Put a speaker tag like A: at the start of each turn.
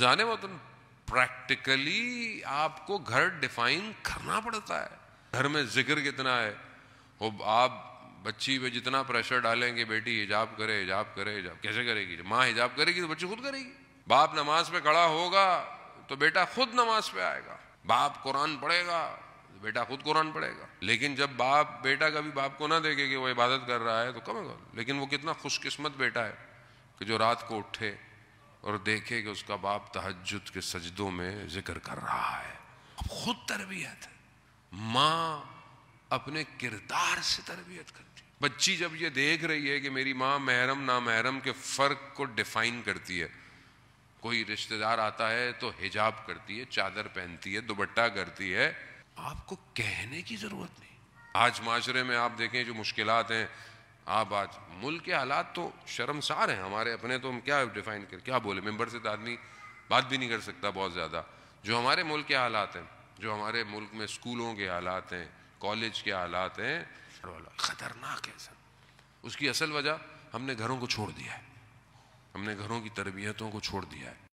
A: जाने वो तुम प्रैक्टिकली आपको घर डिफाइन करना पड़ता है घर में जिक्र कितना है वो आप बच्ची पे जितना प्रेशर डालेंगे बेटी हिजाब करे हिजाब करे हिजाब कैसे करेगी माँ हिजाब करेगी तो बच्ची खुद करेगी बाप नमाज पे खड़ा होगा तो बेटा खुद नमाज पे आएगा बाप कुरान पढ़ेगा तो बेटा खुद कुरान पढ़ेगा लेकिन जब बाप बेटा कभी बाप को ना देखे कि वो इबादत कर रहा है तो कमेगा लेकिन वो कितना खुशकिस्मत बेटा है कि जो रात को उठे और देखे कि उसका बाप तहजद के सजदों में जिक्र कर रहा है
B: अब खुद तरबियत
A: है माँ अपने किरदार
B: से तरबियत करती
A: है बच्ची जब ये देख रही है कि मेरी माँ महरम ना महरम के फ़र्क को डिफाइन करती है कोई रिश्तेदार आता है तो हिजाब करती है चादर पहनती है दुबट्टा करती है
C: आपको कहने की ज़रूरत नहीं
A: आज माशरे में आप देखें जो मुश्किलात हैं आप आज मुल्क के हालात तो शर्मसार हैं हमारे अपने तो हम क्या डिफाइन कर क्या बोले मेम्बर से तो आदमी बात भी नहीं कर सकता बहुत ज़्यादा जो हमारे मुल्क के हालात हैं जो हमारे मुल्क में स्कूलों के हालात हैं कॉलेज के हालात हैं ख़तरनाक है सर उसकी असल वजह हमने घरों को छोड़ दिया है हमने घरों की तरबियतों को छोड़ दिया है